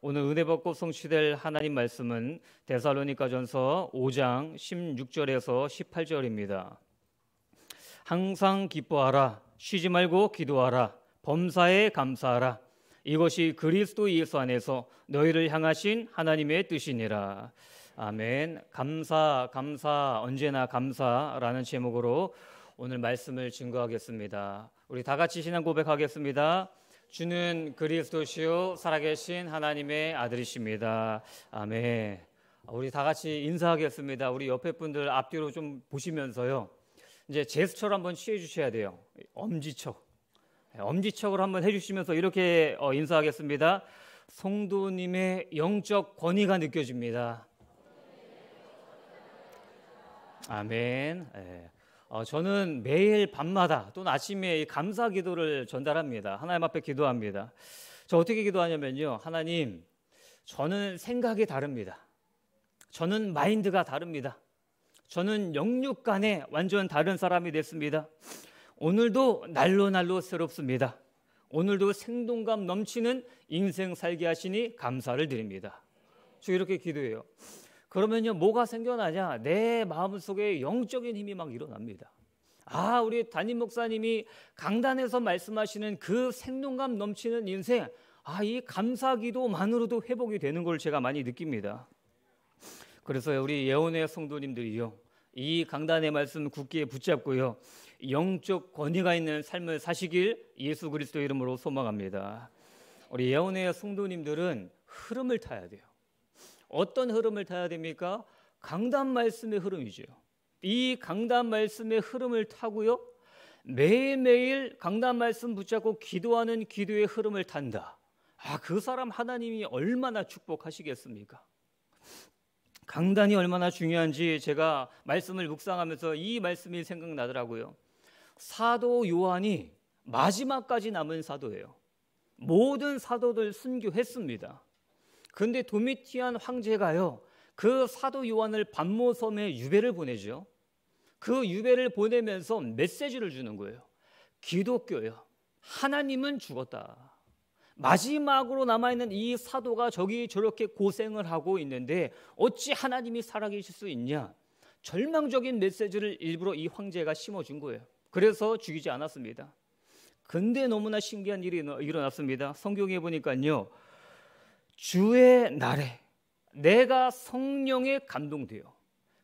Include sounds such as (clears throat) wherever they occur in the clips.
오늘 은혜 받고 성취될 하나님 말씀은 데살로니가전서 5장 16절에서 18절입니다. 항상 기뻐하라 쉬지 말고 기도하라 범사에 감사하라 이것이 그리스도 예수 안에서 너희를 향하신 하나님의 뜻이니라. 아멘. 감사 감사 언제나 감사라는 제목으로 오늘 말씀을 증거하겠습니다. 우리 다 같이 신앙 고백하겠습니다. 주는 그리스도시요 살아계신 하나님의 아들이십니다. 아멘. 우리 다 같이 인사하겠습니다. 우리 옆에 분들 앞뒤로 좀 보시면서요. 이제 제스처를 한번 취해 주셔야 돼요. 엄지척. 네, 엄지척을 한번 해 주시면서 이렇게 어, 인사하겠습니다. 성도님의 영적 권위가 느껴집니다. 아멘. 예. 어, 저는 매일 밤마다 또 아침에 감사 기도를 전달합니다. 하나님 앞에 기도합니다. 저 어떻게 기도하냐면요. 하나님, 저는 생각이 다릅니다. 저는 마인드가 다릅니다. 저는 영육 간에 완전 다른 사람이 됐습니다. 오늘도 날로 날로 새롭습니다. 오늘도 생동감 넘치는 인생 살게 하시니 감사를 드립니다. 저 이렇게 기도해요. 그러면요, 뭐가 생겨나냐? 내 마음속에 영적인 힘이 막 일어납니다. 아, 우리 담임 목사님이 강단에서 말씀하시는 그 생동감 넘치는 인생, 아, 이 감사 기도만으로도 회복이 되는 걸 제가 많이 느낍니다. 그래서 우리 예언의 성도님들이요, 이 강단의 말씀 굳게 붙잡고요, 영적 권위가 있는 삶을 사시길 예수 그리스도 이름으로 소망합니다. 우리 예언의 성도님들은 흐름을 타야 돼요. 어떤 흐름을 타야 됩니까? 강단 말씀의 흐름이죠. 이 강단 말씀의 흐름을 타고요. 매일매일 강단 말씀 붙잡고 기도하는 기도의 흐름을 탄다. 아, 그 사람 하나님이 얼마나 축복하시겠습니까? 강단이 얼마나 중요한지 제가 말씀을 묵상하면서 이 말씀이 생각나더라고요. 사도 요한이 마지막까지 남은 사도예요. 모든 사도들 순교했습니다. 근데 도미티안 황제가요. 그 사도 요한을 반모섬에 유배를 보내죠. 그 유배를 보내면서 메시지를 주는 거예요. 기독교요. 하나님은 죽었다. 마지막으로 남아있는 이 사도가 저기 저렇게 고생을 하고 있는데 어찌 하나님이 살아계실 수 있냐? 절망적인 메시지를 일부러 이 황제가 심어준 거예요. 그래서 죽이지 않았습니다. 근데 너무나 신기한 일이 일어났습니다. 성경에 보니까요. 주의 날에 내가 성령에 감동되어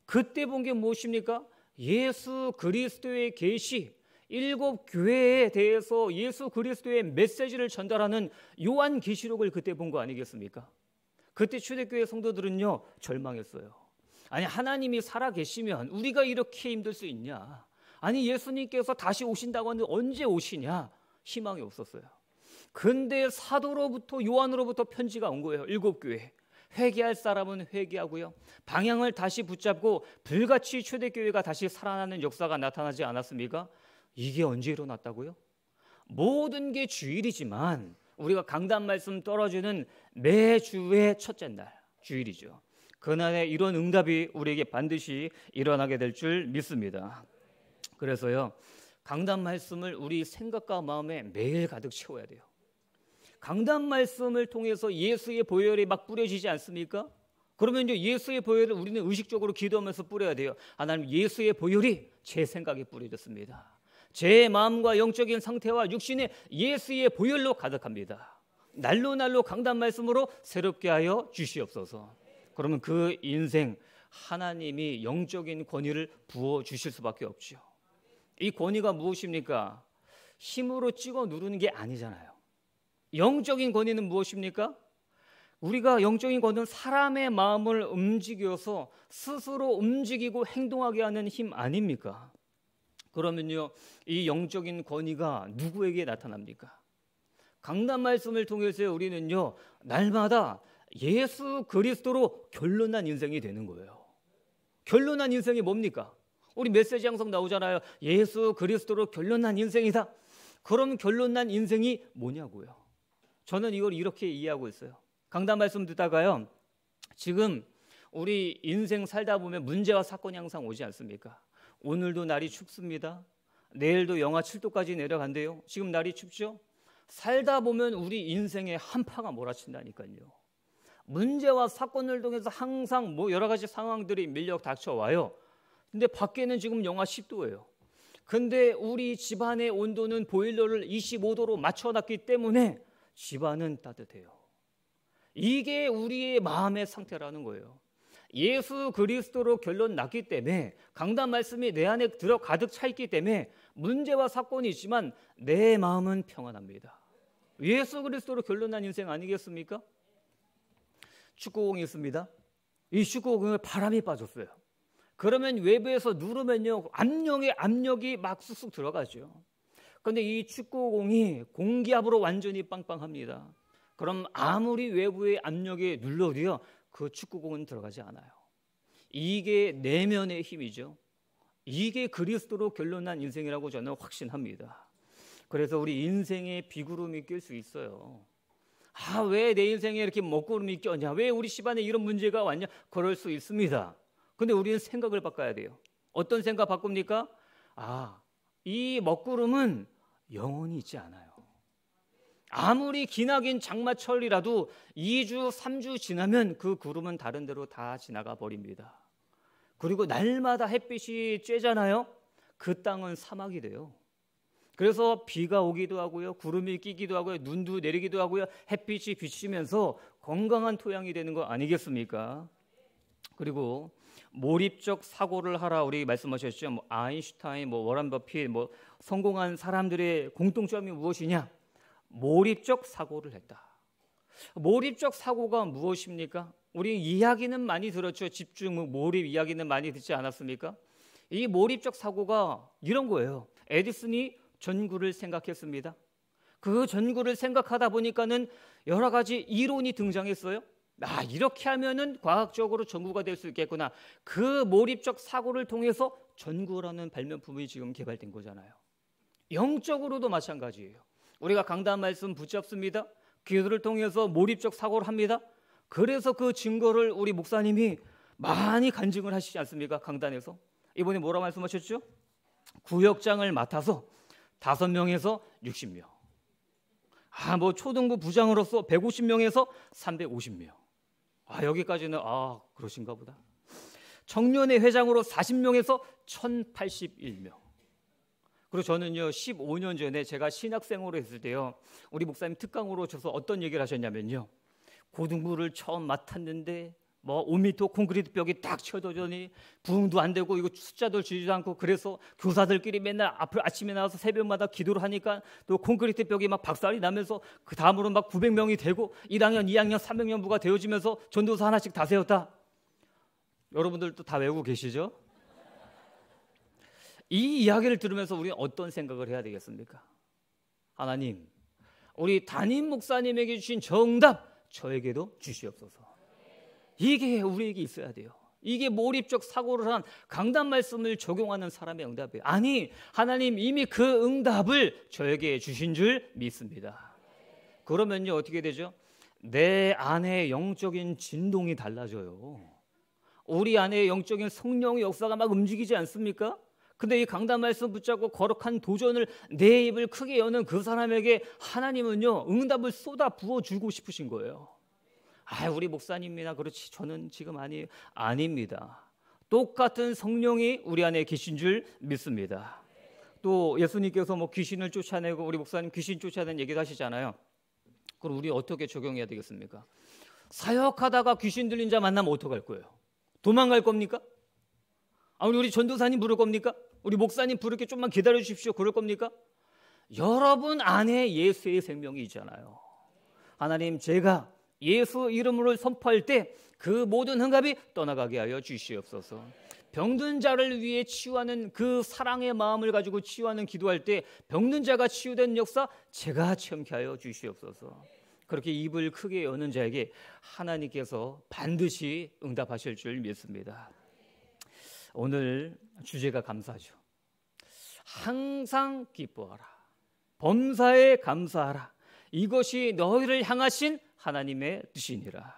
그때 본 게 무엇입니까? 예수 그리스도의 계시 일곱 교회에 대해서 예수 그리스도의 메시지를 전달하는 요한 계시록을 그때 본 거 아니겠습니까? 그때 초대교회 성도들은요 절망했어요. 아니 하나님이 살아 계시면 우리가 이렇게 힘들 수 있냐? 아니 예수님께서 다시 오신다고 하는데 언제 오시냐? 희망이 없었어요. 근데 사도로부터 요한으로부터 편지가 온 거예요. 일곱 교회. 회개할 사람은 회개하고요. 방향을 다시 붙잡고 불같이 초대교회가 다시 살아나는 역사가 나타나지 않았습니까? 이게 언제 일어났다고요? 모든 게 주일이지만 우리가 강단 말씀 떨어지는 매주의 첫째 날 주일이죠. 그날에 이런 응답이 우리에게 반드시 일어나게 될 줄 믿습니다. 그래서요. 강단 말씀을 우리 생각과 마음에 매일 가득 채워야 돼요. 강단 말씀을 통해서 예수의 보혈이 막 뿌려지지 않습니까? 그러면 이제 예수의 보혈을 우리는 의식적으로 기도하면서 뿌려야 돼요. 하나님 예수의 보혈이 제 생각에 뿌려졌습니다. 제 마음과 영적인 상태와 육신에 예수의 보혈로 가득합니다. 날로 날로 강단 말씀으로 새롭게 하여 주시옵소서. 그러면 그 인생 하나님이 영적인 권위를 부어 주실 수밖에 없지요. 이 권위가 무엇입니까? 힘으로 찍어 누르는 게 아니잖아요. 영적인 권위는 무엇입니까? 우리가 영적인 권위는 사람의 마음을 움직여서 스스로 움직이고 행동하게 하는 힘 아닙니까? 그러면요, 이 영적인 권위가 누구에게 나타납니까? 강단 말씀을 통해서 우리는요, 날마다 예수 그리스도로 결론난 인생이 되는 거예요. 결론난 인생이 뭡니까? 우리 메시지 항상 나오잖아요. 예수 그리스도로 결론난 인생이다. 그럼 결론난 인생이 뭐냐고요? 저는 이걸 이렇게 이해하고 있어요. 강단 말씀 듣다가요. 지금 우리 인생 살다 보면 문제와 사건이 항상 오지 않습니까? 오늘도 날이 춥습니다. 내일도 영하 7도까지 내려간대요. 지금 날이 춥죠? 살다 보면 우리 인생의 한파가 몰아친다니까요. 문제와 사건을 통해서 항상 뭐 여러 가지 상황들이 밀려 닥쳐와요. 근데 밖에는 지금 영하 10도예요. 근데 우리 집안의 온도는 보일러를 25도로 맞춰놨기 때문에 집안은 따뜻해요. 이게 우리의 마음의 상태라는 거예요. 예수 그리스도로 결론 났기 때문에 강단 말씀이 내 안에 들어 가득 차 있기 때문에 문제와 사건이 있지만 내 마음은 평안합니다. 예수 그리스도로 결론난 인생 아니겠습니까? 축구공이 있습니다. 이 축구공에 바람이 빠졌어요. 그러면 외부에서 누르면요 압력의 압력이 막 쑥쑥 들어가죠. 그런데 이 축구공이 공기압으로 완전히 빵빵합니다. 그럼 아무리 외부의 압력에 눌러도요, 그 축구공은 들어가지 않아요. 이게 내면의 힘이죠. 이게 그리스도로 결론난 인생이라고 저는 확신합니다. 그래서 우리 인생에 비구름이 낄 수 있어요. 아, 왜 내 인생에 이렇게 먹구름이 껴냐? 왜 우리 집안에 이런 문제가 왔냐? 그럴 수 있습니다. 근데 우리는 생각을 바꿔야 돼요. 어떤 생각 바꿉니까? 아, 이 먹구름은 영원히 있지 않아요. 아무리 기나긴 장마철이라도 2주, 3주 지나면 그 구름은 다른 데로 다 지나가 버립니다. 그리고 날마다 햇빛이 쬐잖아요. 그 땅은 사막이 돼요. 그래서 비가 오기도 하고요. 구름이 끼기도 하고요. 눈도 내리기도 하고요. 햇빛이 비치면서 건강한 토양이 되는 거 아니겠습니까? 그리고 몰입적 사고를 하라 우리 말씀하셨죠. 뭐 아인슈타인, 뭐 워런 버핏, 뭐 성공한 사람들의 공통점이 무엇이냐? 몰입적 사고를 했다. 몰입적 사고가 무엇입니까? 우리 이야기는 많이 들었죠. 집중, 몰입 이야기는 많이 듣지 않았습니까? 이 몰입적 사고가 이런 거예요. 에디슨이 전구를 생각했습니다. 그 전구를 생각하다 보니까는 여러 가지 이론이 등장했어요. 아, 이렇게 하면은 과학적으로 전구가 될 수 있겠구나. 그 몰입적 사고를 통해서 전구라는 발명품이 지금 개발된 거잖아요. 영적으로도 마찬가지예요. 우리가 강단 말씀 붙잡습니다. 기도를 통해서 몰입적 사고를 합니다. 그래서 그 증거를 우리 목사님이 많이 간증을 하시지 않습니까? 강단에서. 이번에 뭐라 말씀하셨죠? 구역장을 맡아서 다섯 명에서 60명. 아, 뭐 초등부 부장으로서 150명에서 350명. 아, 여기까지는 아, 그러신가 보다. 청년회 회장으로 40명에서 1081명. 그리고 저는요 15년 전에 제가 신학생으로 했을 때요 우리 목사님 특강으로 줘서 어떤 얘기를 하셨냐면요 고등부를 처음 맡았는데 뭐 5미터 콘크리트 벽이 딱쳐져더니 부흥도 안 되고 이거 숫자도 지지도 않고 그래서 교사들끼리 맨날 앞을 아침에 나와서 새벽마다 기도를 하니까 또 콘크리트 벽이 막 박살이 나면서 그 다음으로 막 900명이 되고 1학년, 2학년, 3 0 0년부가 되어지면서 전도사 하나씩 다 세웠다. 여러분들도 다 외우고 계시죠? 이 이야기를 들으면서 우리는 어떤 생각을 해야 되겠습니까? 하나님, 우리 담임 목사님에게 주신 정답 저에게도 주시옵소서. 이게 우리에게 있어야 돼요. 이게 몰입적 사고를 한 강단 말씀을 적용하는 사람의 응답이에요. 아니, 하나님 이미 그 응답을 저에게 주신 줄 믿습니다. 그러면요, 어떻게 되죠? 내 안에 영적인 진동이 달라져요. 우리 안에 영적인 성령의 역사가 막 움직이지 않습니까? 근데 이 강단 말씀 붙잡고 거룩한 도전을 내 입을 크게 여는 그 사람에게 하나님은요, 응답을 쏟아 부어주고 싶으신 거예요. 아, 우리 목사님이나 그렇지. 저는 지금 아니 아닙니다. 똑같은 성령이 우리 안에 계신 줄 믿습니다. 또 예수님께서 뭐 귀신을 쫓아내고 우리 목사님 귀신 쫓아낸 얘기도 하시잖아요. 그럼 우리 어떻게 적용해야 되겠습니까? 사역하다가 귀신 들린 자 만나면 어떡할 거예요? 도망갈 겁니까? 아 우리 전도사님 부를 겁니까? 우리 목사님 부를게 좀만 기다려 주십시오. 그럴 겁니까? 여러분 안에 예수의 생명이 있잖아요. 하나님 제가 예수 이름으로 선포할 때 그 모든 흥갑이 떠나가게 하여 주시옵소서. 병든 자를 위해 치유하는 그 사랑의 마음을 가지고 치유하는 기도할 때 병든 자가 치유된 역사 제가 체험케 하여 주시옵소서. 그렇게 입을 크게 여는 자에게 하나님께서 반드시 응답하실 줄 믿습니다. 오늘 주제가 감사죠. 항상 기뻐하라. 범사에 감사하라. 이것이 너희를 향하신 하나님의 뜻이니라.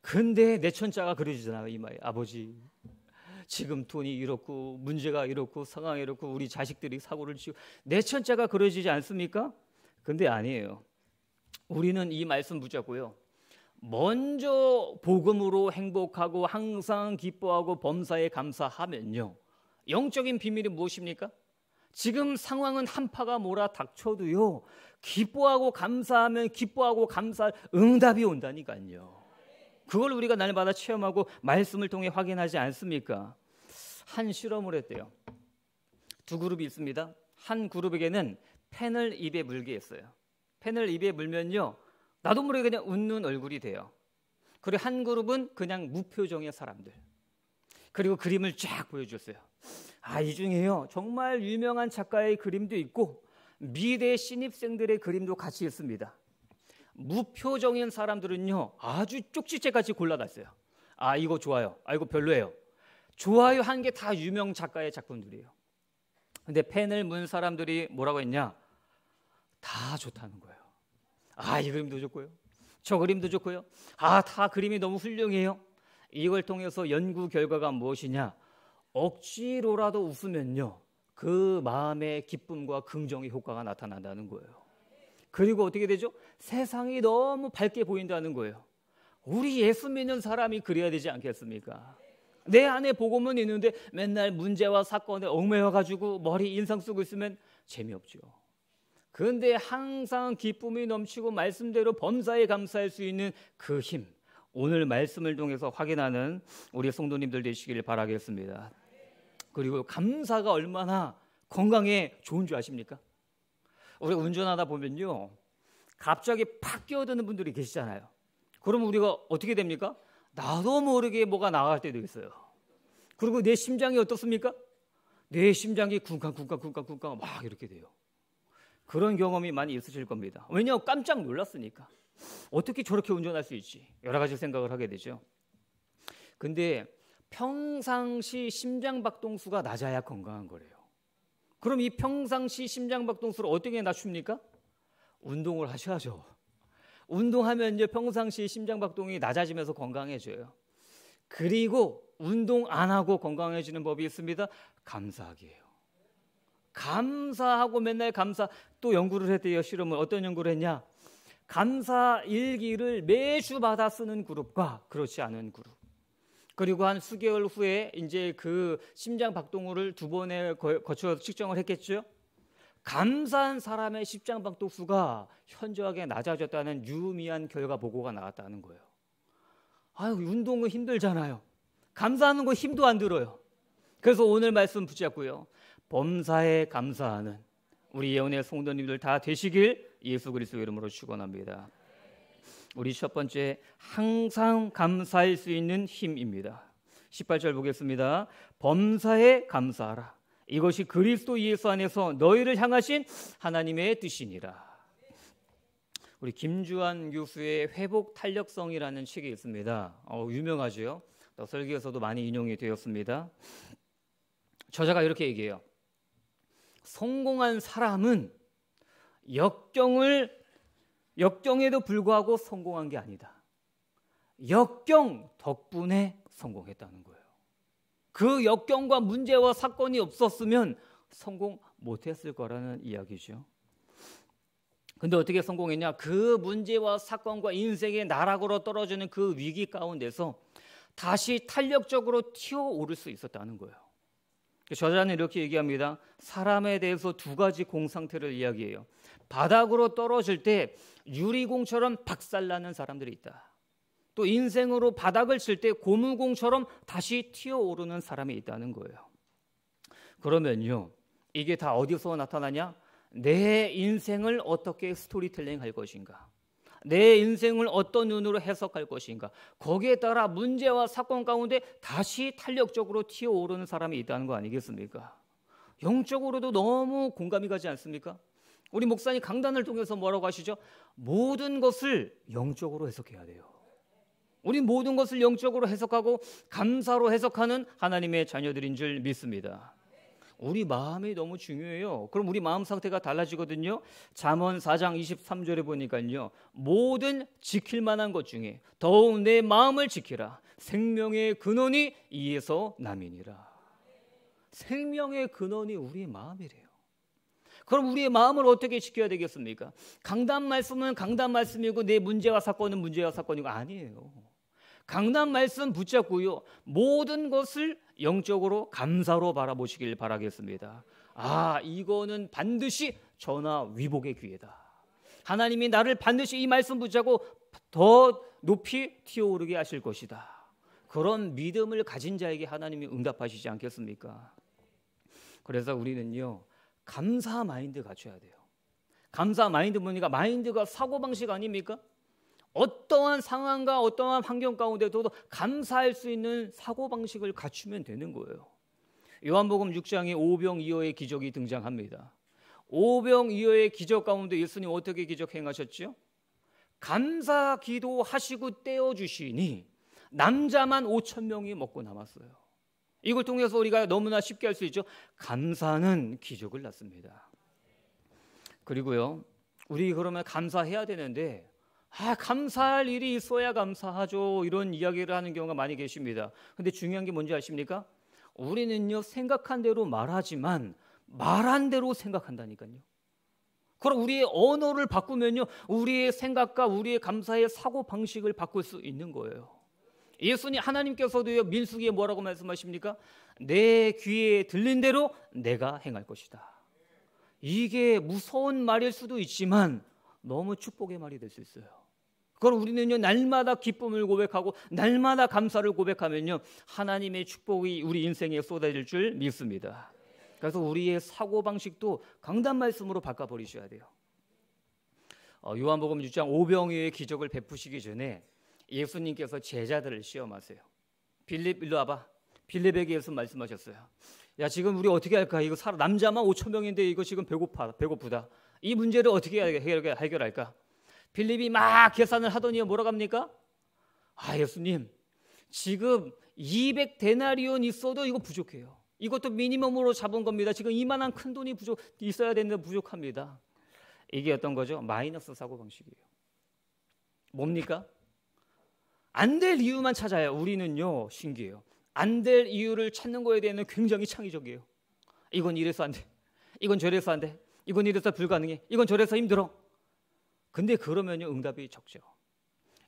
근데 내 천자가 그려지잖아요 이마에 아버지 지금 돈이 이렇고 문제가 이렇고 상황이 이렇고 우리 자식들이 사고를 치고 내 천자가 그려지지 않습니까? 근데 아니에요. 우리는 이 말씀 붙잡고요. 먼저 복음으로 행복하고 항상 기뻐하고 범사에 감사하면요. 영적인 비밀이 무엇입니까? 지금 상황은 한파가 몰아 닥쳐도요. 기뻐하고 감사하면 기뻐하고 감사 할 응답이 온다니까요. 그걸 우리가 날마다 체험하고 말씀을 통해 확인하지 않습니까? 한 실험을 했대요. 두 그룹이 있습니다. 한 그룹에게는 펜을 입에 물게 했어요. 펜을 입에 물면요. 나도 모르게 그냥 웃는 얼굴이 돼요. 그리고 한 그룹은 그냥 무표정의 사람들. 그리고 그림을 쫙 보여줬어요. 아, 이 중에요. 정말 유명한 작가의 그림도 있고 미대 신입생들의 그림도 같이 있습니다. 무표정인 사람들은요. 아주 쪽지째까지 골라놨어요. 아, 이거 좋아요. 아, 이거 별로예요. 좋아요 한 게 다 유명 작가의 작품들이에요. 근데 펜을 문 사람들이 뭐라고 했냐? 다 좋다는 거예요. 아, 이 그림도 좋고요. 저 그림도 좋고요. 아, 다 그림이 너무 훌륭해요. 이걸 통해서 연구 결과가 무엇이냐? 억지로라도 웃으면요. 그 마음의 기쁨과 긍정의 효과가 나타난다는 거예요. 그리고 어떻게 되죠? 세상이 너무 밝게 보인다는 거예요. 우리 예수 믿는 사람이 그래야 되지 않겠습니까? 내 안에 복음은 있는데 맨날 문제와 사건에 얽매여 가지고 머리 인상 쓰고 있으면 재미없죠. 그런데 항상 기쁨이 넘치고 말씀대로 범사에 감사할 수 있는 그 힘, 오늘 말씀을 통해서 확인하는 우리 성도님들 되시길 바라겠습니다. 그리고 감사가 얼마나 건강에 좋은 줄 아십니까? 우리 운전하다 보면요. 갑자기 팍 끼어드는 분들이 계시잖아요. 그럼 우리가 어떻게 됩니까? 나도 모르게 뭐가 나갈 때도 있어요. 그리고 내 심장이 어떻습니까? 내 심장이 쿵쾅 쿵쾅 쿵쾅 쿵쾅 막 이렇게 돼요. 그런 경험이 많이 있으실 겁니다. 왜냐 깜짝 놀랐으니까. 어떻게 저렇게 운전할 수 있지? 여러 가지 생각을 하게 되죠. 근데 평상시 심장박동수가 낮아야 건강한 거래요. 그럼 이 평상시 심장박동수를 어떻게 낮춥니까? 운동을 하셔야죠. 운동하면 이제 평상시 심장박동이 낮아지면서 건강해져요. 그리고 운동 안 하고 건강해지는 법이 있습니다. 감사하기예요. 감사하고 맨날 감사 또 연구를 했대요. 실험을 어떤 연구를 했냐? 감사 일기를 매주 받아 쓰는 그룹과 그렇지 않은 그룹. 그리고 한 수개월 후에 이제 그 심장 박동호를 두 번에 거쳐 측정을 했겠죠. 감사한 사람의 심장 박동수가 현저하게 낮아졌다는 유미한 결과 보고가 나왔다는 거예요. 아유, 운동은 힘들잖아요. 감사하는 거 힘도 안 들어요. 그래서 오늘 말씀 붙잡고요. 범사에 감사하는 우리 예언의 성도님들 다 되시길 예수 그리스도 이름으로 축원합니다. 우리 첫 번째 항상 감사할 수 있는 힘입니다. 18절 보겠습니다. 범사에 감사하라. 이것이 그리스도 예수 안에서 너희를 향하신 하나님의 뜻이니라. 우리 김주환 교수의 회복 탄력성이라는 책이 있습니다. 어, 유명하죠. 설교에서도 많이 인용이 되었습니다. 저자가 이렇게 얘기해요. 성공한 사람은 역경을 역경에도 불구하고 성공한 게 아니다. 역경 덕분에 성공했다는 거예요. 그 역경과 문제와 사건이 없었으면 성공 못했을 거라는 이야기죠. 근데 어떻게 성공했냐? 그 문제와 사건과 인생의 나락으로 떨어지는 그 위기 가운데서 다시 탄력적으로 튀어오를 수 있었다는 거예요. 그 저자는 이렇게 얘기합니다. 사람에 대해서 두 가지 공상태를 이야기해요. 바닥으로 떨어질 때 유리공처럼 박살나는 사람들이 있다. 또 인생으로 바닥을 칠 때 고무공처럼 다시 튀어오르는 사람이 있다는 거예요. 그러면요. 이게 다 어디서 나타나냐? 내 인생을 어떻게 스토리텔링 할 것인가? 내 인생을 어떤 눈으로 해석할 것인가 거기에 따라 문제와 사건 가운데 다시 탄력적으로 튀어오르는 사람이 있다는 거 아니겠습니까? 영적으로도 너무 공감이 가지 않습니까? 우리 목사님 강단을 통해서 뭐라고 하시죠? 모든 것을 영적으로 해석해야 돼요. 우리 모든 것을 영적으로 해석하고 감사로 해석하는 하나님의 자녀들인 줄 믿습니다. 우리 마음이 너무 중요해요. 그럼 우리 마음 상태가 달라지거든요. 잠언 4장 23절에 보니까요. 모든 지킬 만한 것 중에 더욱 내 마음을 지키라. 생명의 근원이 이에서 남이니라. 생명의 근원이 우리 마음이래요. 그럼 우리의 마음을 어떻게 지켜야 되겠습니까? 강단 말씀은 강단 말씀이고 내 문제와 사건은 문제와 사건이고 아니에요. 강단 말씀 붙잡고요. 모든 것을 영적으로 감사로 바라보시길 바라겠습니다. 아, 이거는 반드시 전하 위복의 기회다. 하나님이 나를 반드시 이 말씀 붙잡고 더 높이 튀어오르게 하실 것이다. 그런 믿음을 가진 자에게 하나님이 응답하시지 않겠습니까? 그래서 우리는요, 감사 마인드 갖춰야 돼요. 감사 마인드 보니까 마인드가 사고방식 아닙니까? 어떠한 상황과 어떠한 환경 가운데도 감사할 수 있는 사고방식을 갖추면 되는 거예요. 요한복음 6장에 오병이어의 기적이 등장합니다. 오병이어의 기적 가운데 예수님 어떻게 기적 행하셨지요? 감사 기도하시고 떼어주시니 남자만 5천 명이 먹고 남았어요. 이걸 통해서 우리가 너무나 쉽게 할 수 있죠. 감사는 기적을 낳습니다. 그리고요, 우리 그러면 감사해야 되는데 아, 감사할 일이 있어야 감사하죠. 이런 이야기를 하는 경우가 많이 계십니다. 근데 중요한 게 뭔지 아십니까? 우리는요, 생각한 대로 말하지만 말한 대로 생각한다니까요. 그럼 우리의 언어를 바꾸면요, 우리의 생각과 우리의 감사의 사고 방식을 바꿀 수 있는 거예요. 예수님 하나님께서도요 민수기에 뭐라고 말씀하십니까? 내 귀에 들린 대로 내가 행할 것이다. 이게 무서운 말일 수도 있지만 너무 축복의 말이 될 수 있어요. 그걸 우리는요 날마다 기쁨을 고백하고 날마다 감사를 고백하면요 하나님의 축복이 우리 인생에 쏟아질 줄 믿습니다. 그래서 우리의 사고 방식도 강단 말씀으로 바꿔 버리셔야 돼요. 어, 요한복음 6장 오병이의 기적을 베푸시기 전에 예수님께서 제자들을 시험하세요. 빌립 일로 와봐. 빌립에게 예수 말씀하셨어요. 야 지금 우리 어떻게 할까? 이거 사람 남자만 5천 명인데 이거 지금 배고파 배고프다. 이 문제를 어떻게 해결할까? 빌립이 막 계산을 하더니 뭐라고 합니까? 아, 예수님. 지금 200데나리온 있어도 이거 부족해요. 이것도 미니멈으로 잡은 겁니다. 지금 이만한 큰 돈이 부족 있어야 되는데 부족합니다. 이게 어떤 거죠? 마이너스 사고 방식이에요. 뭡니까? 안 될 이유만 찾아요. 우리는요, 신기해요. 안 될 이유를 찾는 거에 대해서는 굉장히 창의적이에요. 이건 이래서 안 돼. 이건 저래서 안 돼. 이건 이래서 불가능해. 이건 저래서 힘들어. 근데 그러면 응답이 적죠.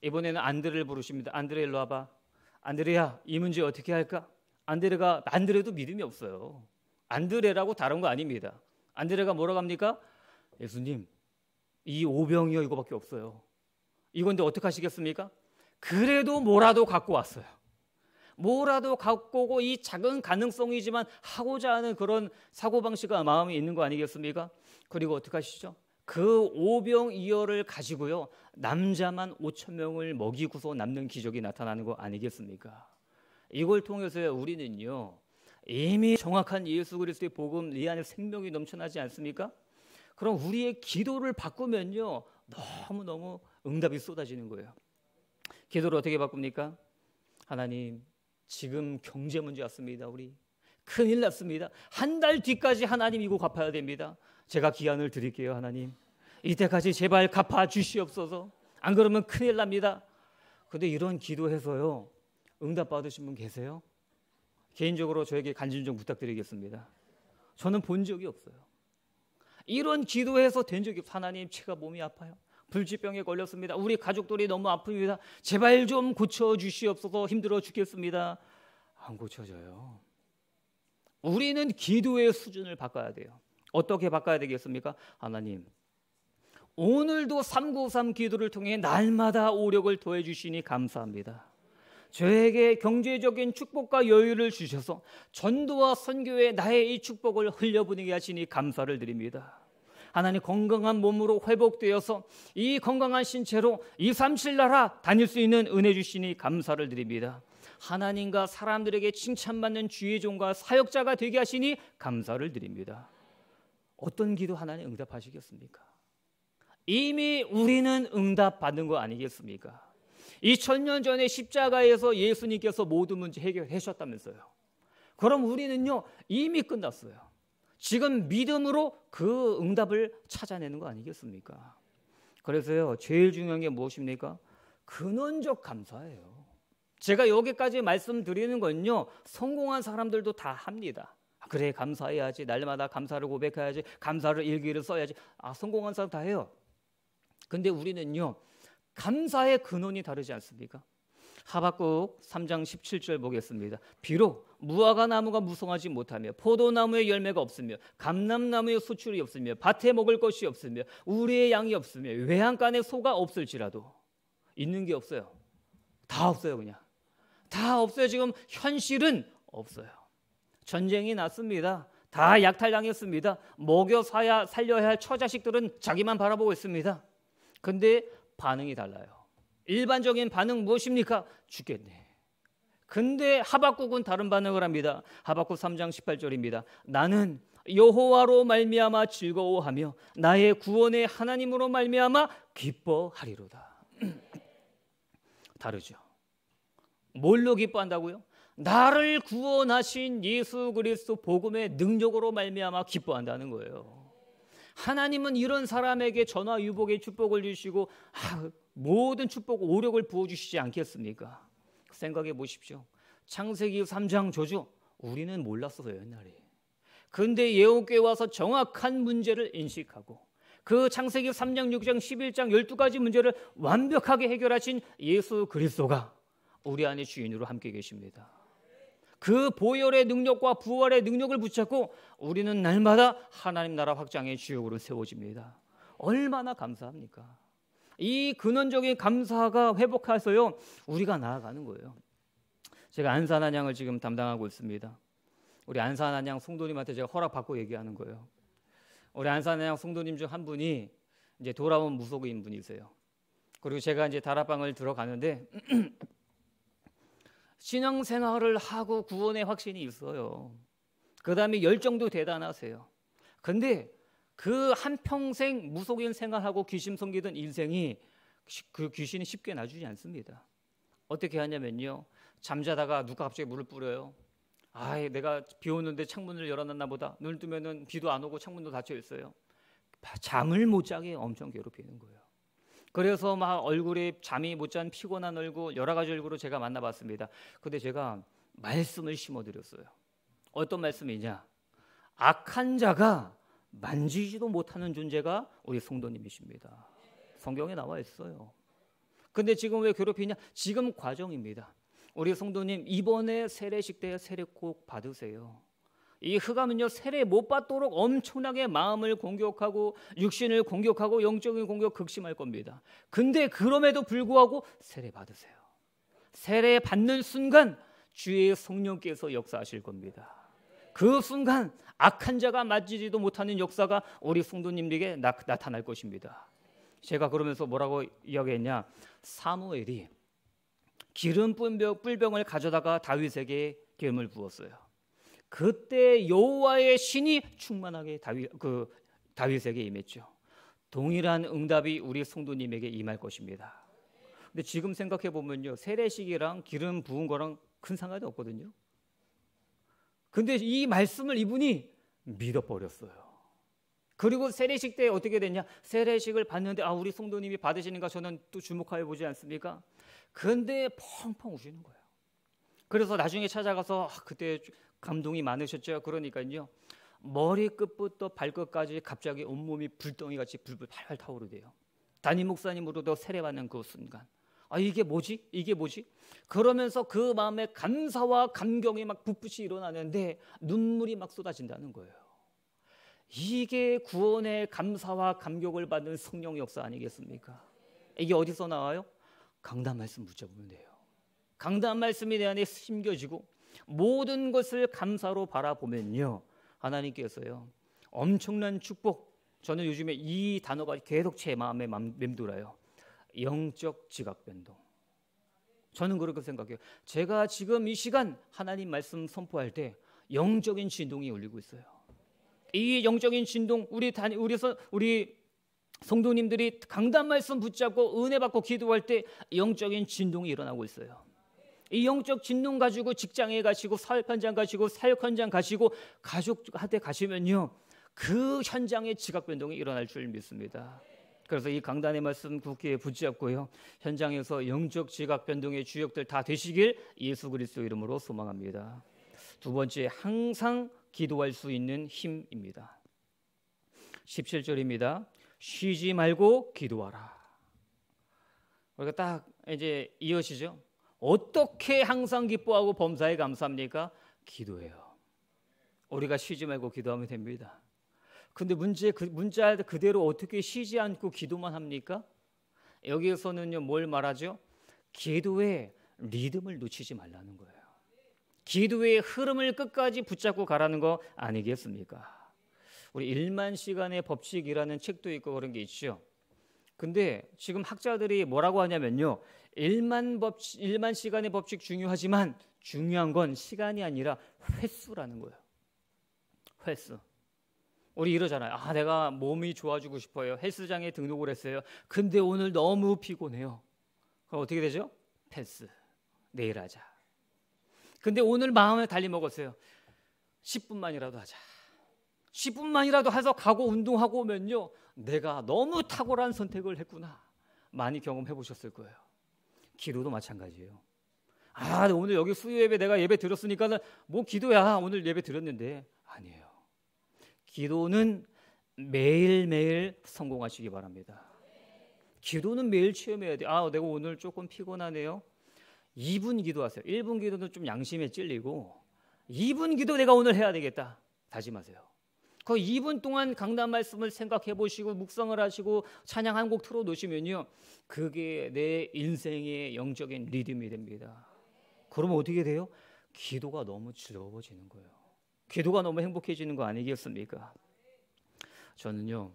이번에는 안드레를 부르십니다. 안드레 일로 와봐. 안드레야, 이 문제 어떻게 할까? 안드레가 안드레도 믿음이 없어요. 안드레라고 다른 거 아닙니다. 안드레가 뭐라고 합니까? 예수님, 이 오병이요 이거밖에 없어요. 이건데 어떻게 하시겠습니까? 그래도 뭐라도 갖고 왔어요. 뭐라도 갖고 오고 이 작은 가능성이지만 하고자 하는 그런 사고방식과 마음이 있는 거 아니겠습니까? 그리고 어떻게 하시죠? 그 오병이어를 가지고요. 남자만 5천 명을 먹이고서 남는 기적이 나타나는 거 아니겠습니까? 이걸 통해서 우리는요. 이미 정확한 예수 그리스도의 복음 이 안에 생명이 넘쳐나지 않습니까? 그럼 우리의 기도를 바꾸면요. 너무너무 응답이 쏟아지는 거예요. 기도를 어떻게 바꿉니까? 하나님, 지금 경제 문제 왔습니다. 우리 큰일 났습니다. 한 달 뒤까지 하나님 이거 갚아야 됩니다. 제가 기한을 드릴게요, 하나님. 이때까지 제발 갚아 주시옵소서. 안 그러면 큰일 납니다. 근데 이런 기도해서요. 응답 받으신 분 계세요? 개인적으로 저에게 간증 좀 부탁드리겠습니다. 저는 본 적이 없어요. 이런 기도해서 된 적이 없어요. 하나님, 제가 몸이 아파요. 불치병에 걸렸습니다. 우리 가족들이 너무 아픕니다. 제발 좀 고쳐 주시옵소서. 힘들어 죽겠습니다. 안 고쳐져요. 우리는 기도의 수준을 바꿔야 돼요. 어떻게 바꿔야 되겠습니까? 하나님, 오늘도 393 기도를 통해 날마다 오력을 더해 주시니 감사합니다. 저에게 경제적인 축복과 여유를 주셔서 전도와 선교에 나의 이 축복을 흘려보내게 하시니 감사를 드립니다. 하나님 건강한 몸으로 회복되어서 이 건강한 신체로 237 나라 다닐 수 있는 은혜 주시니 감사를 드립니다. 하나님과 사람들에게 칭찬받는 주의 종과 사역자가 되게 하시니 감사를 드립니다. 어떤 기도 하나님 응답하시겠습니까? 이미 우리는 응답받는 거 아니겠습니까? 2000년 전에 십자가에서 예수님께서 모든 문제 해결해 셨다면서요 그럼 우리는요, 이미 끝났어요. 지금 믿음으로 그 응답을 찾아내는 거 아니겠습니까? 그래서요, 제일 중요한 게 무엇입니까? 근원적 감사예요. 제가 여기까지 말씀드리는 건요, 성공한 사람들도 다 합니다. 그래 감사해야지 날마다 감사를 고백해야지 감사를 일기를 써야지 아 성공한 사람 다 해요. 근데 우리는요 감사의 근원이 다르지 않습니까? 하박국 3장 17절 보겠습니다. 비록 무화과 나무가 무성하지 못하며 포도나무의 열매가 없으며 감람나무의 수출이 없으며 밭에 먹을 것이 없으며 우리의 양이 없으며 외양간에 소가 없을지라도 있는 게 없어요. 다 없어요 그냥. 다 없어요. 지금 현실은 없어요. 전쟁이 났습니다. 다 약탈당했습니다. 먹여 사야 살려야 할 처자식들은 자기만 바라보고 있습니다. 근데 반응이 달라요. 일반적인 반응 무엇입니까? 죽겠네. 근데 하박국은 다른 반응을 합니다. 하박국 3장 18절입니다. 나는 여호와로 말미암아 즐거워하며 나의 구원의 하나님으로 말미암아 기뻐하리로다. (clears throat) 다르죠. 뭘로 기뻐한다고요? 나를 구원하신 예수 그리스도 복음의 능력으로 말미암아 기뻐한다는 거예요. 하나님은 이런 사람에게 전화 유복의 축복을 주시고 아, 모든 축복 오력을 부어 주시지 않겠습니까? 그 생각해 보십시오. 창세기 3장 저조 우리는 몰랐어요 옛날에. 근데 예옥께 와서 정확한 문제를 인식하고 그 창세기 3장 6장 11장 12가지 문제를 완벽하게 해결하신 예수 그리스도가 우리 안의 주인으로 함께 계십니다. 그 보혈의 능력과 부활의 능력을 붙잡고 우리는 날마다 하나님 나라 확장의 주역으로 세워집니다. 얼마나 감사합니까? 이 근원적인 감사가 회복해서요 우리가 나아가는 거예요. 제가 안산한양을 지금 담당하고 있습니다. 우리 안산한양 송도님한테 제가 허락받고 얘기하는 거예요. 우리 안산한양 송도님 중 한 분이 이제 돌아온 무속인 분이세요. 그리고 제가 이제 다락방을 들어가는데 (clears throat) 신앙생활을 하고 구원의 확신이 있어요. 그 다음에 열정도 대단하세요. 근데 그 한평생 무속인 생활하고 귀신 섬기던 인생이 그 귀신이 쉽게 놔주지 않습니다. 어떻게 하냐면요. 잠자다가 누가 갑자기 물을 뿌려요. 아, 내가 비 오는데 창문을 열어놨나 보다. 눈을뜨면 비도 안 오고 창문도 닫혀 있어요. 잠을 못 자게 엄청 괴롭히는 거예요. 그래서 막 얼굴이 잠이 못 잔 피곤한 얼굴 여러 가지 얼굴로 제가 만나봤습니다. 근데 제가 말씀을 심어드렸어요. 어떤 말씀이냐? 악한 자가 만지지도 못하는 존재가 우리 성도님이십니다. 성경에 나와 있어요. 근데 지금 왜 괴롭히냐? 지금 과정입니다. 우리 성도님 이번에 세례식 때 세례꼭 받으세요. 이 흑암은요 세례 못 받도록 엄청나게 마음을 공격하고 육신을 공격하고 영적인 공격 극심할 겁니다. 근데 그럼에도 불구하고 세례 받으세요. 세례 받는 순간 주의 성령께서 역사하실 겁니다. 그 순간 악한 자가 맞지지도 못하는 역사가 우리 성도님에게 나, 타날 것입니다. 제가 그러면서 뭐라고 이야기했냐? 사무엘이 기름 뿔병, 뿔병을 가져다가 다윗에게 기름을 부었어요. 그때 여호와의 신이 충만하게 다윗 그 다윗에게 임했죠. 동일한 응답이 우리 성도님에게 임할 것입니다. 근데 지금 생각해 보면요. 세례식이랑 기름 부은 거랑 큰 상관이 없거든요. 근데 이 말씀을 이분이 믿어 버렸어요. 그리고 세례식 때 어떻게 됐냐? 세례식을 받는데 아 우리 성도님이 받으시는가 저는 또 주목하여 보지 않습니까? 근데 펑펑 우시는 거예요. 그래서 나중에 찾아가서 아, 그때 감동이 많으셨죠. 그러니까요. 머리 끝부터 발끝까지 갑자기 온몸이 불덩이 같이 불불 팔팔 타오르대요. 담임 목사님으로도 세례받는 그 순간. 아 이게 뭐지? 이게 뭐지? 그러면서 그 마음에 감사와 감경이 막 붓붓이 일어나는데 눈물이 막 쏟아진다는 거예요. 이게 구원의 감사와 감격을 받는 성령 역사 아니겠습니까? 이게 어디서 나와요? 강단 말씀 붙여보면 돼요. 강단 말씀이 내 안에 심겨지고 모든 것을 감사로 바라보면요. 하나님께서요. 엄청난 축복. 저는 요즘에 이 단어가 계속 제 마음에 맴돌아요. 영적 지각 변동. 저는 그렇게 생각해요. 제가 지금 이 시간 하나님 말씀 선포할 때 영적인 진동이 울리고 있어요. 이 영적인 진동 우리 단 우리 선 우리 성도님들이 강단 말씀 붙잡고 은혜 받고 기도할 때 영적인 진동이 일어나고 있어요. 이 영적 진농 가지고 직장에 가시고 사회 현장 가시고 사역 현장 가시고 가족한테 가시면요. 그 현장에 지각 변동이 일어날 줄 믿습니다. 그래서 이 강단의 말씀 굳게 붙잡고요. 현장에서 영적 지각 변동의 주역들 다 되시길 예수 그리스도 이름으로 소망합니다. 두 번째 항상 기도할 수 있는 힘입니다. 17절입니다. 쉬지 말고 기도하라. 우리가 딱 이제 이어지죠. 어떻게 항상 기뻐하고 범사에 감사합니까? 기도해요. 우리가 쉬지 말고 기도하면 됩니다. 근데 문제 그 문자 그대로 어떻게 쉬지 않고 기도만 합니까? 여기에서는요 뭘 말하죠? 기도의 리듬을 놓치지 말라는 거예요. 기도의 흐름을 끝까지 붙잡고 가라는 거 아니겠습니까? 우리 1만 시간의 법칙이라는 책도 있고 그런 게 있죠. 근데 지금 학자들이 뭐라고 하냐면요. 일만 법 일만 시간의 법칙 중요하지만 중요한 건 시간이 아니라 횟수라는 거예요. 횟수. 우리 이러잖아요. 아, 내가 몸이 좋아지고 싶어요. 헬스장에 등록을 했어요. 근데 오늘 너무 피곤해요. 그럼 어떻게 되죠? 패스. 내일 하자. 근데 오늘 마음에 달리 먹었어요. 10분만이라도 하자. 10분만이라도 해서 가고 운동하고 오면요. 내가 너무 탁월한 선택을 했구나. 많이 경험해 보셨을 거예요. 기도도 마찬가지예요. 아, 네, 오늘 여기 수요 예배 내가 예배 드렸으니까뭐 기도야. 오늘 예배 드렸는데 아니에요. 기도는 매일매일 성공하시기 바랍니다. 기도는 매일 체험해야 돼. 아, 내가 오늘 조금 피곤하네요. 2분 기도하세요. 1분 기도는 좀 양심에 찔리고 2분 기도 내가 오늘 해야 되겠다. 다짐하세요. 그 2분 동안 강단 말씀을 생각해 보시고 묵상을 하시고 찬양 한 곡 틀어 놓으시면요. 그게 내 인생의 영적인 리듬이 됩니다. 그러면 어떻게 돼요? 기도가 너무 즐거워지는 거예요. 기도가 너무 행복해지는 거 아니겠습니까? 저는요.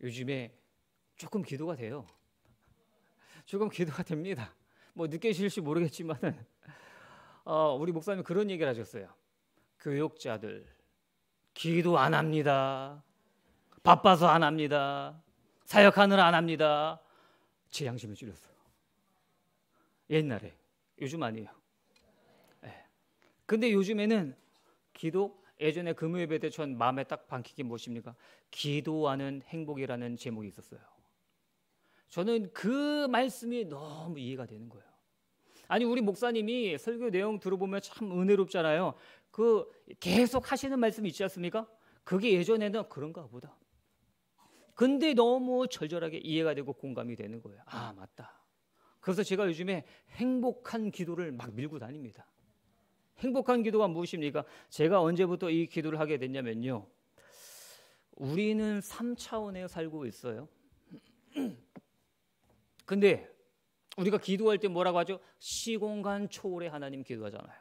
요즘에 조금 기도가 돼요. 조금 기도가 됩니다. 뭐 느끼실지 모르겠지만은 어, 우리 목사님 그런 얘기를 하셨어요. 교육자들 기도 안 합니다. 바빠서 안 합니다. 사역하느라 안 합니다. 제 양심을 줄였어요. 옛날에. 요즘 아니에요. 네. 근데 요즘에는 기도 예전에 금요 일배대전 마음에 딱 박힌 게 무엇입니까? 기도하는 행복이라는 제목이 있었어요. 저는 그 말씀이 너무 이해가 되는 거예요. 아니 우리 목사님이 설교 내용 들어보면 참 은혜롭잖아요. 그 계속 하시는 말씀이 있지 않습니까? 그게 예전에는 그런가 보다. 근데 너무 절절하게 이해가 되고 공감이 되는 거예요. 아, 맞다. 그래서 제가 요즘에 행복한 기도를 막 밀고 다닙니다. 행복한 기도가 무엇입니까? 제가 언제부터 이 기도를 하게 됐냐면요. 우리는 3차원에 살고 있어요. (clears throat) 근데 우리가 기도할 때 뭐라고 하죠? 시공간 초월의 하나님 기도하잖아요.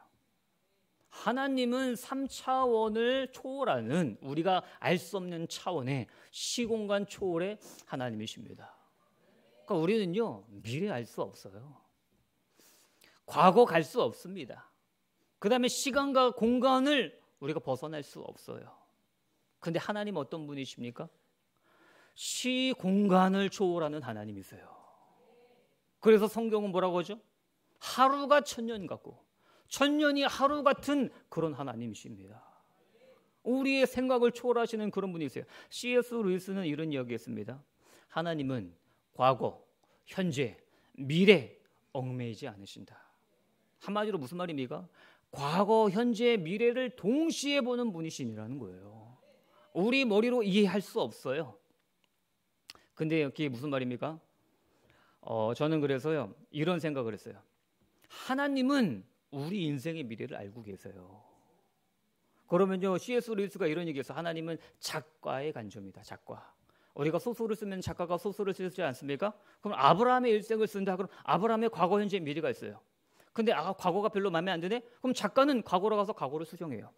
하나님은 3차원을 초월하는 우리가 알 수 없는 차원의 시공간 초월의 하나님이십니다. 그러니까 우리는요, 미래 알 수 없어요. 과거 갈 수 없습니다. 그 다음에 시간과 공간을 우리가 벗어날 수 없어요. 근데 하나님 어떤 분이십니까? 시 공간을 초월하는 하나님이세요. 그래서 성경은 뭐라고 하죠? 하루가 천년 같고 천년이 하루 같은 그런 하나님이십니다. 우리의 생각을 초월하시는 그런 분이세요. C.S. 루이스는 이런 이야기했습니다. 하나님은 과거, 현재, 미래 얽매이지 않으신다. 한마디로 무슨 말입니까? 과거, 현재, 미래를 동시에 보는 분이신니라는 거예요. 우리 머리로 이해할 수 없어요. 근데 여기 무슨 말입니까? 어, 저는 그래서요 이런 생각을 했어요. 하나님은 우리 인생의 미래를 알고 계세요. 그러면요, C.S. 루이스가 이런 얘기해서 하나님은 작가의 관점이다 작가. 우리가 소설을 쓰면 작가가 소설을 쓰지 않습니까? 그럼 아브라함의 일생을 쓴다. 그럼 아브라함의 과거, 현재, 미래가 있어요. 근데 아, 과거가 별로 마음에 안 드네? 그럼 작가는 과거로 가서 과거를 수정해요.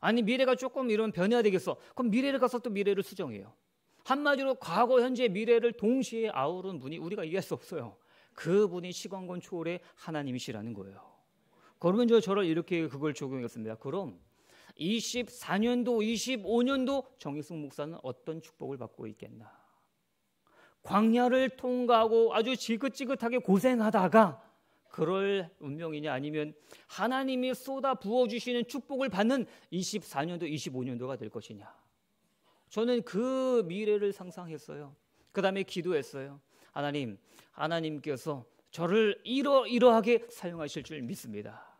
아니, 미래가 조금 이런 변해야 되겠어. 그럼 미래를 가서 또 미래를 수정해요. 한마디로 과거, 현재, 미래를 동시에 아우르는 분이 우리가 이해할 수 없어요. 그분이 시공건 초월의 하나님이시라는 거예요. 그러면 저 저를 이렇게 그걸 적용했습니다. 그럼 24년도, 25년도 정익승 목사는 어떤 축복을 받고 있겠나? 광야를 통과하고 아주 지긋지긋하게 고생하다가 그럴 운명이냐 아니면 하나님이 쏟아 부어 주시는 축복을 받는 24년도, 25년도가 될 것이냐? 저는 그 미래를 상상했어요. 그다음에 기도했어요. 하나님, 하나님께서 저를 이러이러하게 사용하실 줄 믿습니다.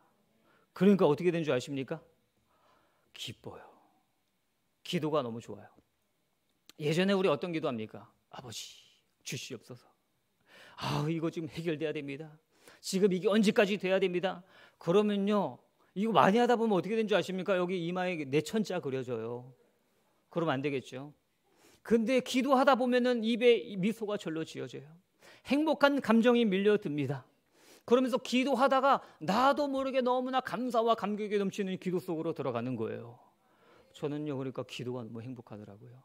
그러니까 어떻게 된 줄 아십니까? 기뻐요. 기도가 너무 좋아요. 예전에 우리 어떤 기도합니까? 아버지 주시옵소서. 아 이거 지금 해결돼야 됩니다. 지금 이게 언제까지 돼야 됩니다. 그러면요 이거 많이 하다 보면 어떻게 된 줄 아십니까? 여기 이마에 내천자 그려져요. 그럼안 되겠죠. 근데 기도하다 보면은 입에 미소가 절로 지어져요. 행복한 감정이 밀려듭니다. 그러면서 기도하다가 나도 모르게 너무나 감사와 감격이 넘치는 기도 속으로 들어가는 거예요. 저는요, 그러니까 기도가 너무 행복하더라고요.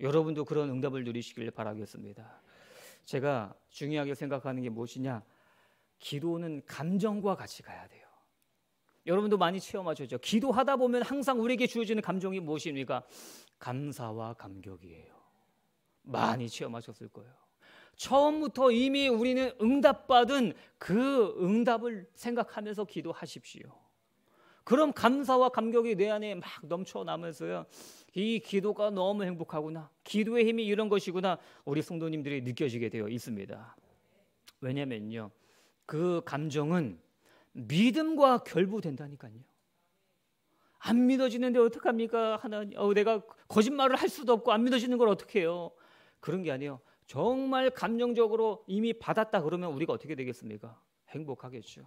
여러분도 그런 응답을 누리시길 바라겠습니다. 제가 중요하게 생각하는 게 무엇이냐? 기도는 감정과 같이 가야 돼요. 여러분도 많이 체험하셨죠? 기도하다 보면 항상 우리에게 주어지는 감정이 무엇입니까? 감사와 감격이에요. 많이 체험하셨을 거예요. 처음부터 이미 우리는 응답받은 그 응답을 생각하면서 기도하십시오. 그럼 감사와 감격이 내 안에 막 넘쳐나면서요. 이 기도가 너무 행복하구나. 기도의 힘이 이런 것이구나. 우리 성도님들이 느껴지게 되어 있습니다. 왜냐면요. 그 감정은 믿음과 결부된다니까요. 안 믿어지는데 어떡합니까? 하나님, 어, 내가 거짓말을 할 수도 없고 안 믿어지는 걸 어떻게 해요? 그런 게 아니에요. 정말 감정적으로 이미 받았다 그러면 우리가 어떻게 되겠습니까? 행복하겠죠.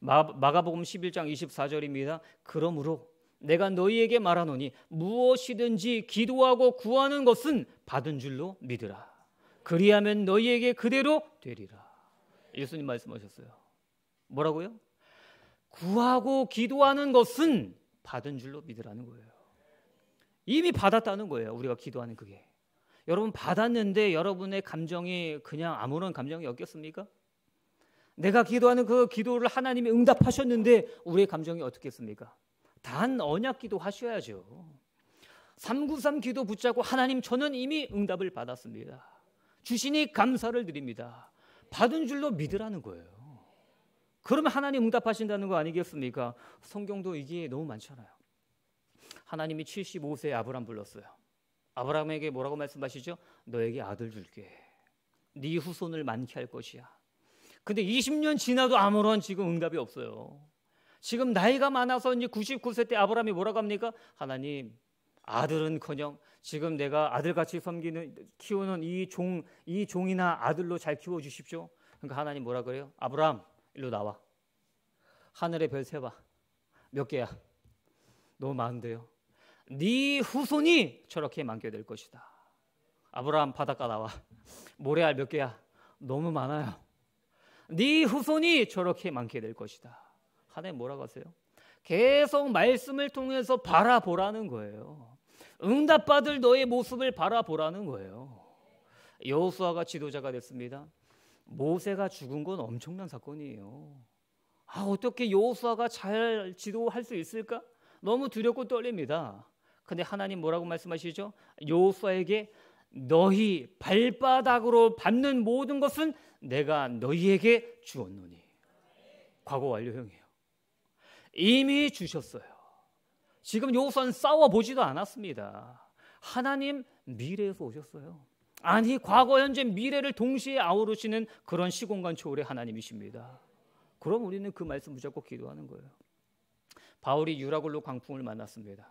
마, 마가복음 11장 24절입니다. 그러므로 내가 너희에게 말하노니 무엇이든지 기도하고 구하는 것은 받은 줄로 믿으라. 그리하면 너희에게 그대로 되리라. 예수님 말씀하셨어요. 뭐라고요? 구하고 기도하는 것은 받은 줄로 믿으라는 거예요. 이미 받았다는 거예요. 우리가 기도하는 그게. 여러분 받았는데 여러분의 감정이 그냥 아무런 감정이 없겠습니까? 내가 기도하는 그 기도를 하나님이 응답하셨는데 우리의 감정이 어떻겠습니까? 단 언약 기도 하셔야죠. 393 기도 붙잡고 하나님 저는 이미 응답을 받았습니다. 주시니 감사를 드립니다. 받은 줄로 믿으라는 거예요. 그러면 하나님 응답하신다는 거 아니겠습니까? 성경도 이게 너무 많잖아요. 하나님이 7 5세 아브람 불렀어요. 아브라함에게 뭐라고 말씀하시죠? 너에게 아들 줄게. 네 후손을 많게 할 것이야. 근데 20년 지나도 아무런 지금 응답이 없어요. 지금 나이가 많아서 이제 99세 때 아브라함이 뭐라고 합니까? 하나님, 아들은커녕 지금 내가 아들같이 섬기는 키우는 이 종 이 종이나 아들로 잘 키워 주십시오. 그러니까 하나님 뭐라 그래요? 아브라함, 일로 나와. 하늘의 별 세봐. 몇 개야? 너무 많은데요. 네 후손이 저렇게 만개될 것이다. 아브라함 바닷가 나와. 모래알 몇 개야? 너무 많아요. 네 후손이 저렇게 많게될 것이다. 하나님 뭐라고 하세요? 계속 말씀을 통해서 바라보라는 거예요. 응답받을 너의 모습을 바라보라는 거예요. 여호수아가 지도자가 됐습니다. 모세가 죽은 건 엄청난 사건이에요. 아, 어떻게 여호수아가 잘 지도할 수 있을까? 너무 두렵고 떨립니다. 근데 하나님 뭐라고 말씀하시죠? 여호수아에게 너희 발바닥으로 밟는 모든 것은 내가 너희에게 주었노니. 과거 완료형이에요. 이미 주셨어요. 지금 여호수아는 싸워 보지도 않았습니다. 하나님 미래에서 오셨어요. 아니 과거 현재 미래를 동시에 아우르시는 그런 시공간 초월의 하나님이십니다. 그럼 우리는 그 말씀 무조건 기도하는 거예요. 바울이 유라굴로 광풍을 만났습니다.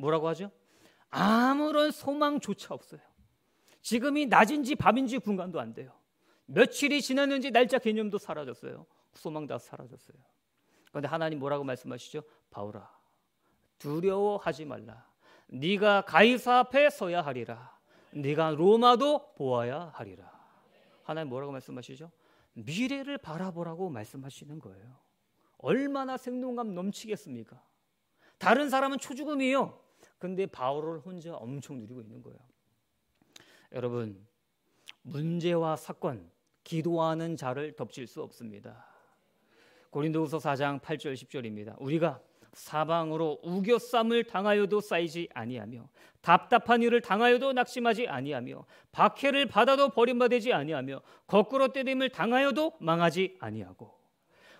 뭐라고 하죠? 아무런 소망조차 없어요. 지금이 낮인지 밤인지 분간도 안 돼요. 며칠이 지났는지 날짜 개념도 사라졌어요. 소망 다 사라졌어요. 그런데 하나님 뭐라고 말씀하시죠? 바울아 두려워하지 말라. 네가 가이사 앞에 서야 하리라. 네가 로마도 보아야 하리라. 하나님 뭐라고 말씀하시죠? 미래를 바라보라고 말씀하시는 거예요. 얼마나 생동감 넘치겠습니까? 다른 사람은 초죽음이요. 근데 바울을 혼자 엄청 누리고 있는 거예요. 여러분, 문제와 사건, 기도하는 자를 덮칠 수 없습니다. 고린도후서 4장 8절 10절입니다. 우리가 사방으로 우겨쌈을 당하여도 쌓이지 아니하며 답답한 일을 당하여도 낙심하지 아니하며 박해를 받아도 버림받지 아니하며 거꾸로 때림을 당하여도 망하지 아니하고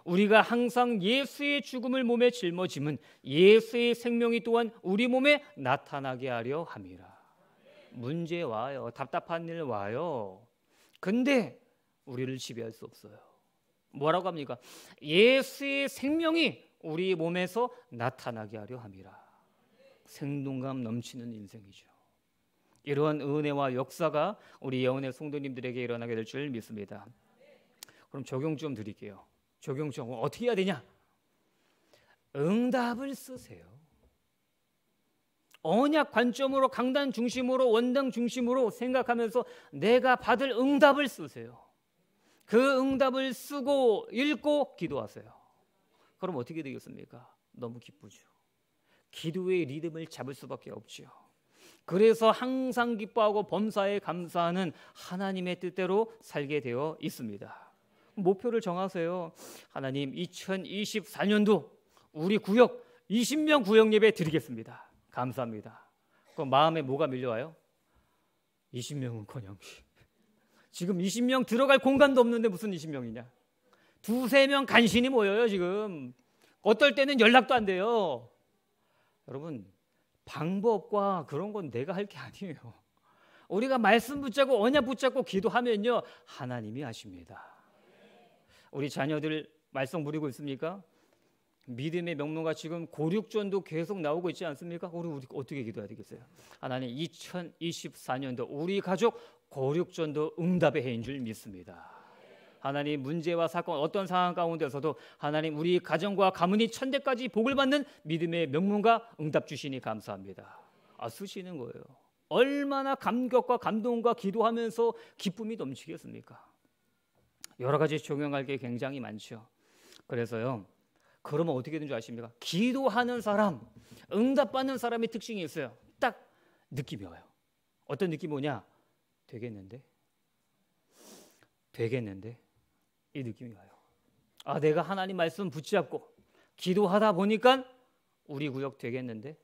우리가 항상 예수의 죽음을 몸에 짊어짐은 예수의 생명이 또한 우리 몸에 나타나게 하려 함이라. 문제 와요. 답답한 일 와요. 근데 우리를 지배할 수 없어요. 뭐라고 합니까? 예수의 생명이 우리 몸에서 나타나게 하려 함이라. 생동감 넘치는 인생이죠. 이러한 은혜와 역사가 우리 영혼의 성도님들에게 일어나게 될 줄 믿습니다. 그럼 적용 좀 드릴게요. 적용 정보 어떻게 해야 되냐? 응답을 쓰세요. 언약 관점으로 강단 중심으로 원당 중심으로 생각하면서 내가 받을 응답을 쓰세요. 그 응답을 쓰고 읽고 기도하세요. 그럼 어떻게 되겠습니까? 너무 기쁘죠. 기도의 리듬을 잡을 수밖에 없지요. 그래서 항상 기뻐하고 범사에 감사하는 하나님의 뜻대로 살게 되어 있습니다. 목표를 정하세요. 하나님 2024년도 우리 구역 20명 구역 예배 드리겠습니다. 감사합니다. 그럼 마음에 뭐가 밀려와요? 20명은커녕 지금 20명 들어갈 공간도 없는데 무슨 20명이냐? 두세 명 간신히 모여요 지금. 어떨 때는 연락도 안 돼요. 여러분 방법과 그런 건 내가 할 게 아니에요. 우리가 말씀 붙잡고 언약 붙잡고 기도하면요 하나님이 아십니다 우리 자녀들 말썽 부리고 있습니까? 믿음의 명로가 지금 고륙전도 계속 나오고 있지 않습니까? 우리, 우리 어떻게 기도해야 되겠어요? 하나님 2024년도 우리 가족 고륙전도 응답의 해인 줄 믿습니다. 하나님 문제와 사건 어떤 상황 가운데서도 하나님 우리 가정과 가문이 천대까지 복을 받는 믿음의 명문가 응답 주시니 감사합니다. 아 쓰시는 거예요. 얼마나 감격과 감동과 기도하면서 기쁨이 넘치겠습니까? 여러 가지 적용할 게 굉장히 많죠. 그래서요. 그러면 어떻게 되는 줄 아십니까? 기도하는 사람, 응답받는 사람의 특징이 있어요. 딱 느낌이 와요. 어떤 느낌이 오냐? 되겠는데? 되겠는데? 이 느낌이 와요. 아, 내가 하나님 말씀 붙잡고 기도하다 보니까 우리 구역 되겠는데?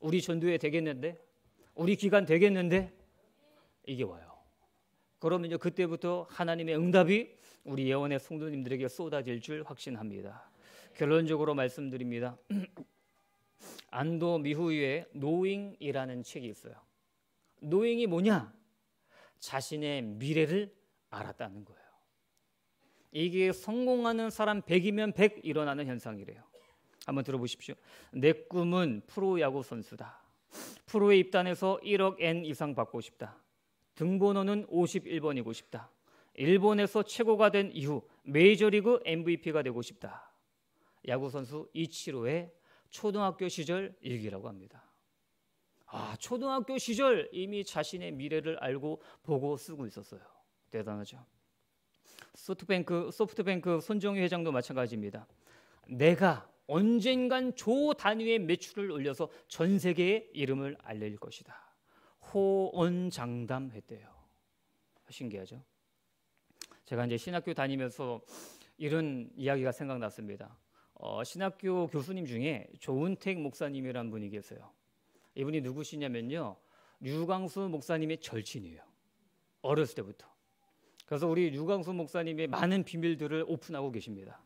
우리 전도회 되겠는데? 우리 기간 되겠는데? 이게 와요. 그러면 그때부터 하나님의 응답이 우리 예언의 성도님들에게 쏟아질 줄 확신합니다. 결론적으로 말씀드립니다. (clears throat) 안도 미후의 노잉이라는 책이 있어요. 노잉이 뭐냐? 자신의 미래를 알았다는 거예요. 이게 성공하는 사람 100이면 100 일어나는 현상이래요. 한번 들어보십시오. 내 꿈은 프로야구 선수다. 프로에 입단해서 1억 엔 이상 받고 싶다. 등번호는 51번이고 싶다. 일본에서 최고가 된 이후 메이저리그 MVP가 되고 싶다. 야구 선수 이치로의 초등학교 시절 일기라고 합니다. 아, 초등학교 시절 이미 자신의 미래를 알고 보고 쓰고 있었어요. 대단하죠. 소프트뱅크 소프트뱅크 손정희 회장도 마찬가지입니다. 내가 언젠간 조 단위의 매출을 올려서 전 세계에 이름을 알릴 것이다. 호언장담했대요. 신기하죠? 제가 이제 신학교 다니면서 이런 이야기가 생각났습니다. 어, 신학교 교수님 중에 조은택 목사님이란 분이 계세요. 이분이 누구시냐면요. 유광수 목사님의 절친이에요. 어렸을 때부터. 그래서 우리 유광수 목사님의 많은 비밀들을 오픈하고 계십니다.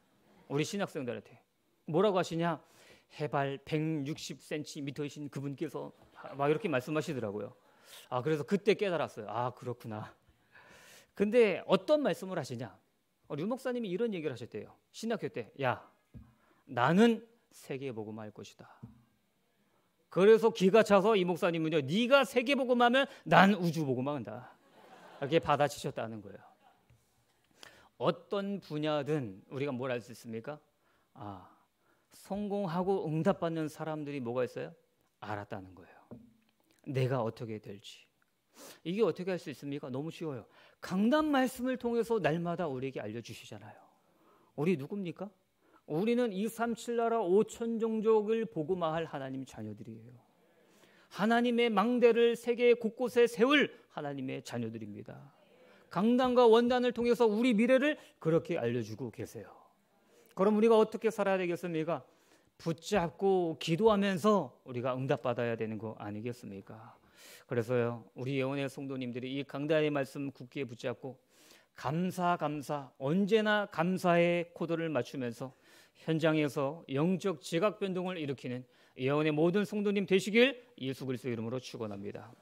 우리 신학생들한테. 뭐라고 하시냐? 해발 160cm이신 그분께서 막 이렇게 말씀하시더라고요. 아, 그래서 그때 깨달았어요. 아, 그렇구나. 근데 어떤 말씀을 하시냐? 어, 류 목사님이 이런 얘기를 하셨대요. 신학교 때, 야, 나는 세계복음할 것이다. 그래서 기가 차서 이 목사님은요, 네가 세계복음하면 난우주복음한다 이렇게 받아치셨다는 거예요. 어떤 분야든 우리가 뭘 알 수 있습니까? 아, 성공하고 응답받는 사람들이 뭐가 있어요? 알았다는 거예요. 내가 어떻게 될지. 이게 어떻게 할 수 있습니까? 너무 쉬워요. 강단 말씀을 통해서 날마다 우리에게 알려주시잖아요. 우리 누굽니까? 우리는 237나라 5천 종족을 보고마할 하나님 의 자녀들이에요. 하나님의 망대를 세계 곳곳에 세울 하나님의 자녀들입니다. 강단과 원단을 통해서 우리 미래를 그렇게 알려주고 계세요. 그럼 우리가 어떻게 살아야 되겠습니까? 붙잡고 기도하면서 우리가 응답받아야 되는 거 아니겠습니까? 그래서요, 우리 예원의 성도님들이 이 강단의 말씀 굳게 붙잡고 감사, 감사, 언제나 감사의 코드를 맞추면서 현장에서 영적 지각 변동을 일으키는 예언의 모든 성도님 되시길 예수 그리스도 이름으로 축원합니다.